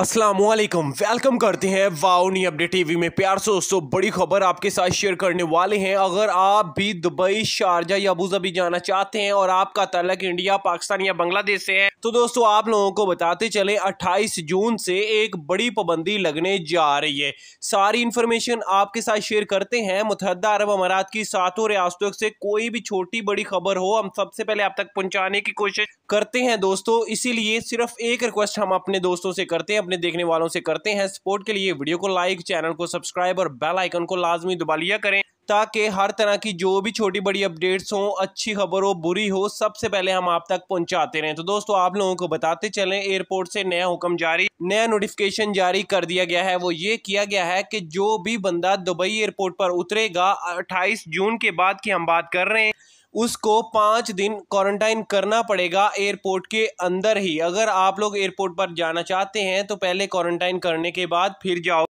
Aslam welcome करते हैं वाउनी update TV में प्यार से दोस्तों बड़ी खबर आपके साथ शेयर करने वाले हैं अगर आप भी दुबई शारजा या अबूजाबी जाना चाहते हैं और आपका तलक इंडिया पाकिस्तान या बांग्लादेश से है तो दोस्तों आप लोगों को बताते चले 28 जून से एक बड़ी पाबंदी लगने जा रही है सारी इंफॉर्मेशन आपके साथ शेयर करते हैं मुतहद अरब अमारात की सातों रियासतों से कोई भी छोटी बड़ी खबर हो हम सबसे पहले आप तक पहुँचाने की कोशिश करते हैं दोस्तों इसीलिए सिर्फ एक रिक्वेस्ट हम अपने दोस्तों से करते हैं अपने देखने वालों से करते हैं सपोर्ट के लिए वीडियो को लाइक चैनल को सब्सक्राइब और बेल आइकन को लाजमी दबा लिया करें ताकि हर तरह की जो भी छोटी बड़ी अपडेट्स हो अच्छी खबर हो बुरी हो सबसे पहले हम आप तक पहुंचाते रहें तो दोस्तों आप लोगों को बताते चलें एयरपोर्ट से नया हुक्म जारी नया नोटिफिकेशन जारी कर दिया गया है वो ये किया गया है कि जो भी बंदा दुबई एयरपोर्ट पर उतरेगा 28 जून के बाद की हम बात कर रहे हैं उसको पाँच दिन क्वारंटाइन करना पड़ेगा एयरपोर्ट के अंदर ही अगर आप लोग एयरपोर्ट पर जाना चाहते हैं तो पहले क्वारंटाइन करने के बाद फिर जाओ